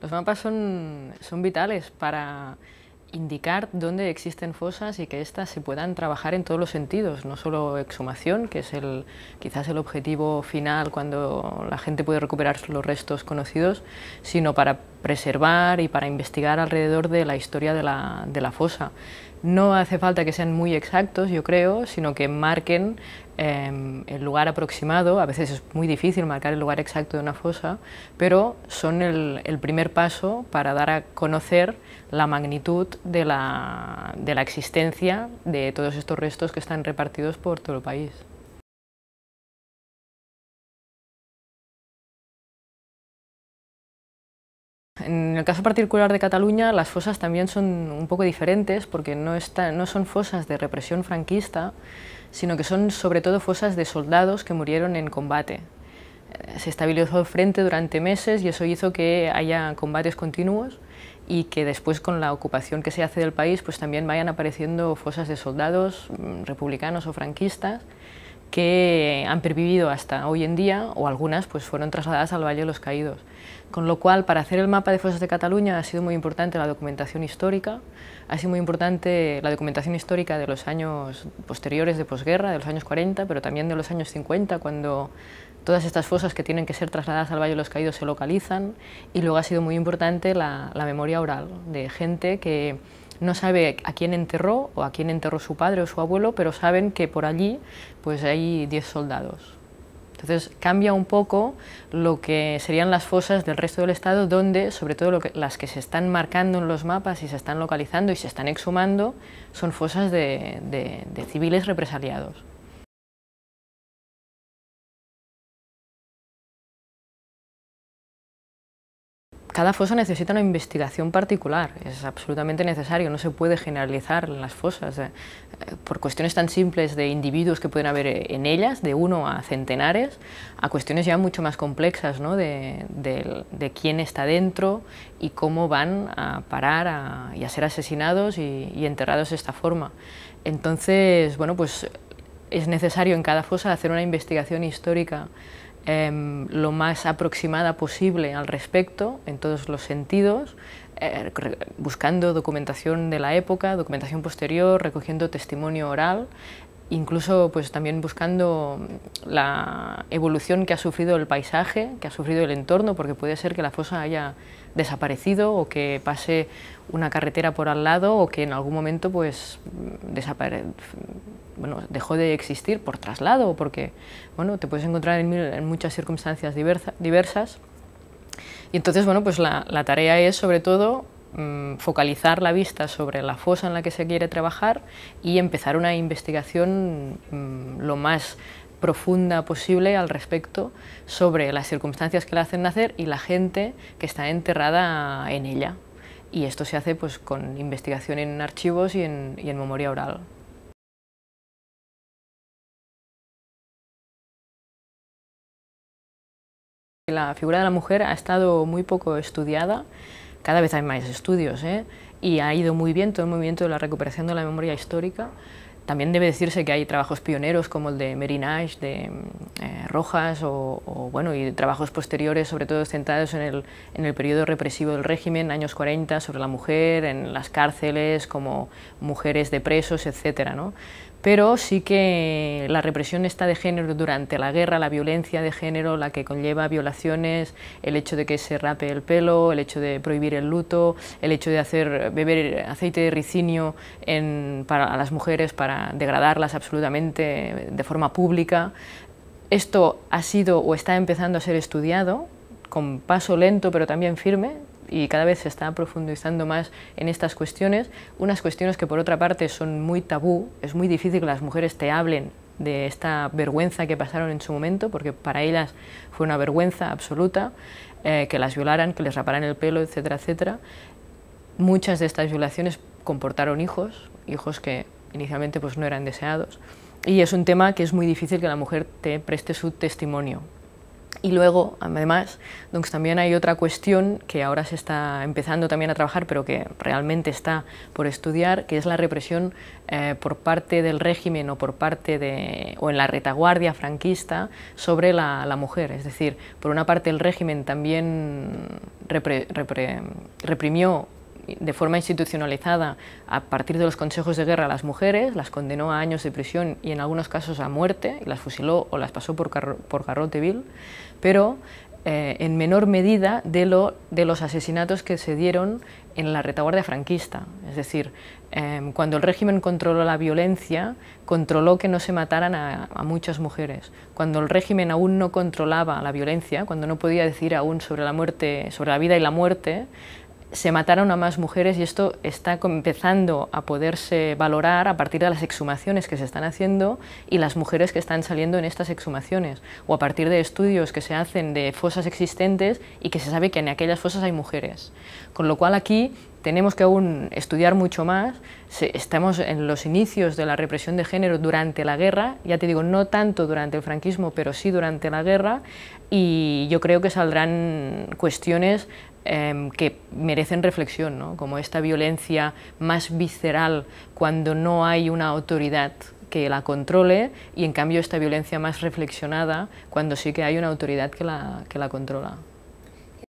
Los mapas son, son vitales para indicar dónde existen fosas y que éstas se puedan trabajar en todos los sentidos, no solo exhumación, que es el, quizás el objetivo final cuando la gente puede recuperar los restos conocidos, sino para preservar y para investigar alrededor de la historia de la, de la fosa. No hace falta que sean muy exactos, yo creo, sino que marquen Em, el lugar aproximado, a veces es muy difícil marcar el lugar exacto de una fosa, pero son el, primer paso para dar a conocer la magnitud de la, existencia de todos estos restos que están repartidos por todo el país. En el caso particular de Cataluña, las fosas también son un poco diferentes porque no son fosas de represión franquista, sino que son sobre todo fosas de soldados que murieron en combate. Eh, se estabilizó el frente durante meses y eso hizo que haya combates continuos y que después con la ocupación que se hace del país pues también vayan apareciendo fosas de soldados mm, republicanos o franquistas que han pervivido hasta hoy en día o algunas pues fueron trasladadas al Valle de los Caídos. Con lo cual, para hacer el mapa de fosas de Cataluña ha sido muy importante la documentación histórica, ha sido muy importante la documentación histórica de los años posteriores de posguerra, de los años 40, pero también de los años 50, cuando todas estas fosas que tienen que ser trasladadas al Valle de los Caídos se localizan y luego ha sido muy importante la memoria oral de gente que no sabe a quién enterró o a quién enterró su padre o su abuelo, pero saben que por allí pues hay 10 soldados. Entonces cambia un poco lo que serían las fosas del resto del Estado, donde sobre todo las que se están marcando en los mapas y se están localizando y se están exhumando son fosas de civiles represaliados. cada fosa necesita una investigación particular, es absolutamente necesario, no se puede generalizar las fosas. Eh, eh, por cuestiones tan simples de individuos que pueden haber eh, en ellas, de uno a centenares, a cuestiones ya mucho más complejas de, quién está dentro y cómo van a parar y a ser asesinados y, y enterrados de esta forma. Entonces, bueno, pues es necesario en cada fosa hacer una investigación histórica Em, lo más aproximada posible al respecto, en todos los sentidos, eh, buscando documentación de la época, documentación posterior, recogiendo testimonio oral, incluso pues también buscando la evolución que ha sufrido el paisaje, que ha sufrido el entorno, porque puede ser que la fosa haya desaparecido o que pase una carretera por al lado o que en algún momento pues bueno, dejó de existir por traslado porque bueno, te puedes encontrar en, muchas circunstancias diversas. Y entonces, bueno, pues la, tarea es sobre todo mm, focalizar la vista sobre la fosa en la que se quiere trabajar y empezar una investigación mm, lo más profunda posible al respecto sobre las circunstancias que la hacen nacer y la gente que está enterrada en ella. Y esto se hace pues, con investigación en archivos y en memoria oral. La figura de la mujer ha estado muy poco estudiada, cada vez hay más estudios, ¿eh? y ha ido muy bien todo el movimiento de la recuperación de la memoria histórica. También debe decirse que hay trabajos pioneros como el de Merinage, de eh, rojas o, bueno, y trabajos posteriores, sobre todo centrados en el, en el periodo represivo del régimen, años 40, sobre la mujer, en las cárceles, como mujeres de presos, etc. Pero sí que la represión está de género durante la guerra, la violencia de género, la que conlleva violaciones, el hecho de que se rape el pelo, el hecho de prohibir el luto, el hecho de hacer beber aceite de ricinio para, a las mujeres para degradarlas absolutamente de forma pública, esto ha sido o está empezando a ser estudiado con paso lento pero también firme y cada vez se está profundizando más en estas cuestiones, unas cuestiones que por otra parte son muy tabú, es muy difícil que las mujeres te hablen de esta vergüenza que pasaron en su momento, porque para ellas fue una vergüenza absoluta, eh, que las violaran, que les raparan el pelo, etcétera, etcétera. Muchas de estas violaciones comportaron hijos, hijos que inicialmente pues, no eran deseados y es un tema que es muy difícil que la mujer te preste su testimonio. Y luego, además, también hay otra cuestión que ahora se está empezando también a trabajar, pero que realmente está por estudiar, que es la represión eh, por parte del régimen o por parte de, o en la retaguardia franquista sobre la, mujer. Es decir, por una parte el régimen también reprimió de forma institucionalizada a partir de los consejos de guerra a las mujeres, las condenó a años de prisión y en algunos casos a muerte, las fusiló o las pasó por, por garrote vil, pero eh, en menor medida de, lo, de los asesinatos que se dieron en la retaguardia franquista. Es decir, em, cuando el régimen controló la violencia, controló que no se mataran a, muchas mujeres. Cuando el régimen aún no controlaba la violencia, cuando no podía decir aún sobre la muerte, sobre la vida y la muerte, se mataron a más mujeres y esto está empezando a poderse valorar a partir de las exhumaciones que se están haciendo y las mujeres que están saliendo en estas exhumaciones o a partir de estudios que se hacen de fosas existentes y que se sabe que en aquellas fosas hay mujeres. Con lo cual aquí tenemos que aún estudiar mucho más, estamos en los inicios de la represión de género durante la guerra, ya te digo, no tanto durante el franquismo, pero sí durante la guerra, y yo creo que saldrán cuestiones Em, que merecen reflexión, ¿no? como esta violencia más visceral cuando no hay una autoridad que la controle y en cambio esta violencia más reflexionada cuando sí que hay una autoridad que la, que la controla.